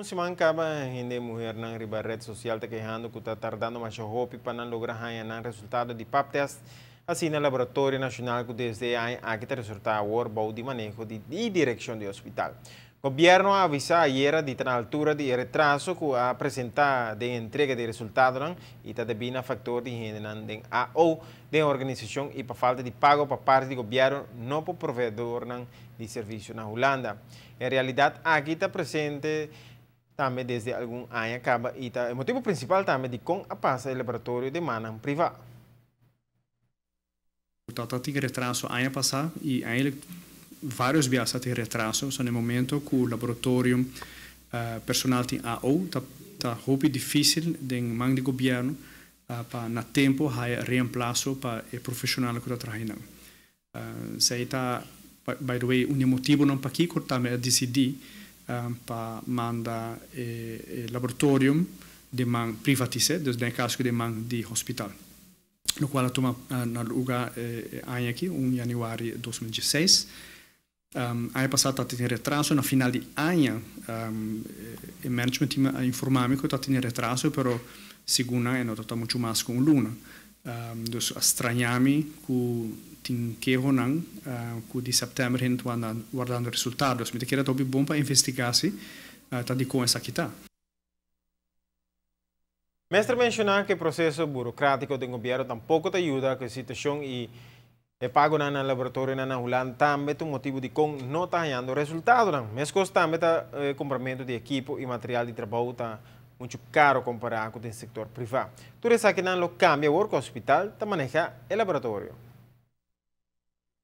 se acaba gente mulher na arriba red social te quejando que está tardando mais roupa para lograr el resultado de pap test. en el Laboratorio Nacional que desde ahí há que resultar de manejo de, de direção hospital. hospital. gobierno governo avisa ayer de la altura de retraso que ha presentado de entrega de resultados y también a factor de de AO de organización y para falta de pago para parte del gobierno no por proveedor de servicio en Holanda. En realidad, aquí está presente também desde algum ano acaba e tá, o motivo principal também de com a passa o laboratório de manan privado. Portanto, tem retraso ano passado e ainda vários vias de retraso, só no momento que eh, o laboratório uh, personal tem AO, está tá muito difícil de mão de governo uh, eh, para na tempo haja reemplazo para o profissional que está trabalhando. Uh, eh, se está, by the way, um motivo não para que cortar, decidir Eh, pa manda eh, laboratorium de man privatisé, dus den kanske de man di hospital. No quale toma eh, na luga eh, aqui, 1 januari 2016. Um, ehm, hai passato a tenere retraso, na final di anno um, il management team ha informato che tenere retraso, però sicuramente è notato molto più con l'una. Um, ehm, dus a straniami, con tin kehonan uh, eh, kudi september hin tuana guardando resultados mi kira tobi bomba investigasi uh, eh, tadi com essa kita Mestre mencionar che il processo burocrático do governo tampouco te ajuda com a situação e é pago na laboratório na Holanda também tem motivo di com não tá ganhando resultado não mesmo também tá eh, compramento de equipo e material de trabalho tá muito caro comparado com o setor privado. Tudo isso aqui não cambia o hospital, tá maneja o laboratorio.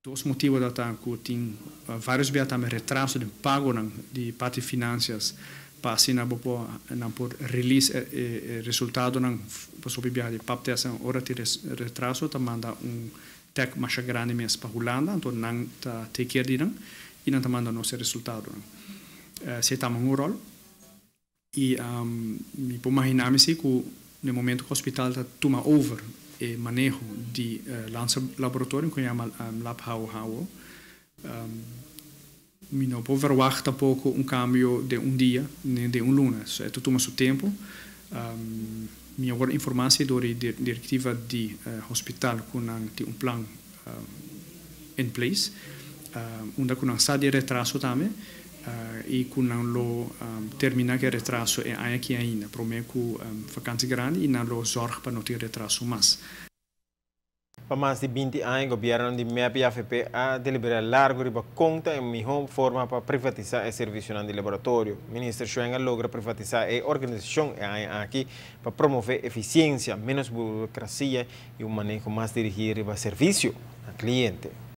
Dos motivos da TACO, tem vários beatas retraso de pago de parte de finanças para assinar por release e, resultado não sobre viagem de papel essa hora de retraso tá manda um tech mais grande mês para Holanda então não tá te quer dir e não tá manda nosso resultado não se tá um rol e me imaginar me se que no momento que o hospital tá toma over e eh, manejo de uh, eh, lancio laboratorium chama eh, um, Lab Hau Hau. Um, mi non può verwach tampoco un cambio de un dia, nem de un luna, so, è tutto il tempo. Um, mi ho informazioni dalla dir direttiva de uh, hospital con un plan uh, in place, uh, un da con un retraso también. Ah, ah, e não нан ло термина ке ретрасо e aia ki prometo prome cu grande e não lo para não ter retraso para mais de 20 anos, o governo de MEP e AFP a deliberar largo riba conta em melhor forma para privatizar o serviço de laboratório. O ministro Schoenga logra privatizar a organização aqui para promover eficiência, menos burocracia e um manejo mais dirigido para serviço ao cliente.